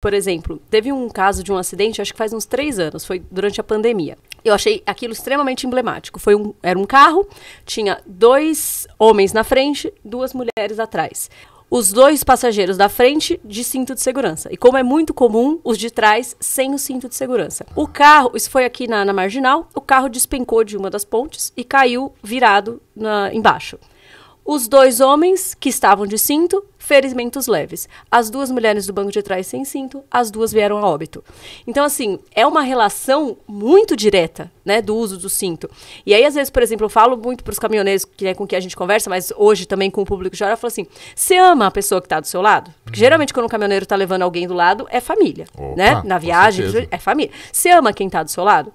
Por exemplo, teve um caso de um acidente, acho que faz uns três anos, foi durante a pandemia. Eu achei aquilo extremamente emblemático. Foi um, era um carro, tinha dois homens na frente, duas mulheres atrás. Os dois passageiros da frente de cinto de segurança. E como é muito comum, os de trás sem o cinto de segurança. O carro, isso foi aqui na, na marginal, o carro despencou de uma das pontes e caiu virado na, embaixo. Os dois homens que estavam de cinto, ferimentos leves. As duas mulheres do banco de trás sem cinto, as duas vieram a óbito. Então, assim, é uma relação muito direta, né, do uso do cinto. E aí, às vezes, por exemplo, eu falo muito para os caminhoneiros que é com quem a gente conversa, mas hoje também com o público já eu falo assim: você ama a pessoa que está do seu lado? Porque uhum. geralmente, quando o um caminhoneiro está levando alguém do lado, é família, Opa, né? Na viagem, é família. Você ama quem está do seu lado?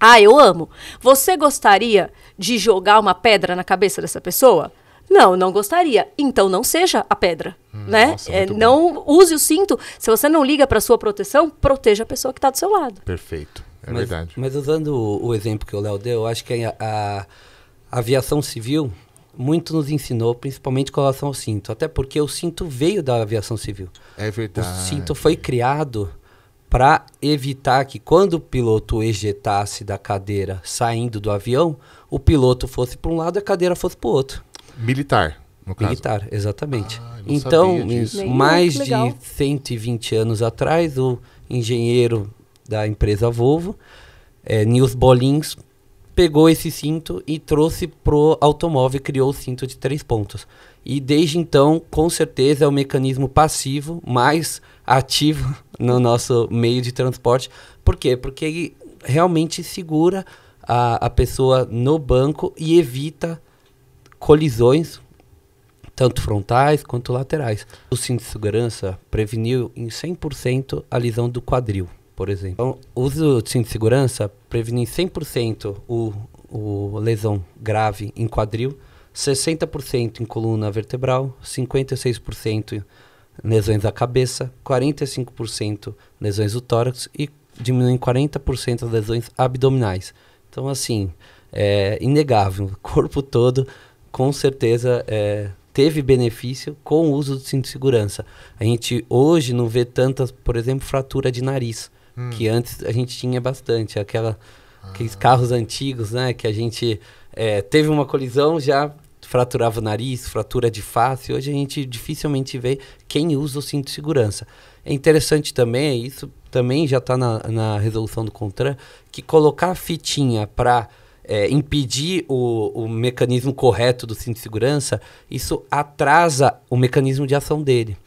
Ah, eu amo. Você gostaria de jogar uma pedra na cabeça dessa pessoa? Não, não gostaria. Então não seja a pedra, hum, né? Nossa, é, não bom. use o cinto. Se você não liga para sua proteção, proteja a pessoa que está do seu lado. Perfeito, é mas, verdade. Mas usando o, o exemplo que o Léo deu, eu acho que a, a, a aviação civil muito nos ensinou, principalmente com relação ao cinto. Até porque o cinto veio da aviação civil. É verdade. O cinto foi criado para evitar que quando o piloto ejetasse da cadeira saindo do avião, o piloto fosse para um lado e a cadeira fosse para o outro. Militar. No caso. Militar, exatamente. Ah, então, mais de 120 anos atrás, o engenheiro da empresa Volvo, é, Nils Bolins, pegou esse cinto e trouxe pro automóvel e criou o cinto de três pontos. E desde então, com certeza, é o mecanismo passivo mais ativo no nosso meio de transporte. Por quê? Porque ele realmente segura a, a pessoa no banco e evita colisões, tanto frontais quanto laterais. O cinto de segurança preveniu em 100% a lesão do quadril, por exemplo. Então, o uso do cinto de segurança previne em 100% o, o lesão grave em quadril, 60% em coluna vertebral, 56% lesões da cabeça, 45% lesões do tórax e diminui 40% as lesões abdominais. Então, assim, é inegável, o corpo todo com certeza é, teve benefício com o uso do cinto de segurança. A gente hoje não vê tantas, por exemplo, fratura de nariz, hum. que antes a gente tinha bastante. Aquela, ah. Aqueles carros antigos, né? Que a gente é, teve uma colisão, já fraturava o nariz, fratura de face. Hoje a gente dificilmente vê quem usa o cinto de segurança. É interessante também, é isso também já está na, na resolução do CONTRAN, que colocar a fitinha para é, impedir o, o mecanismo correto do cinto de segurança, isso atrasa o mecanismo de ação dele.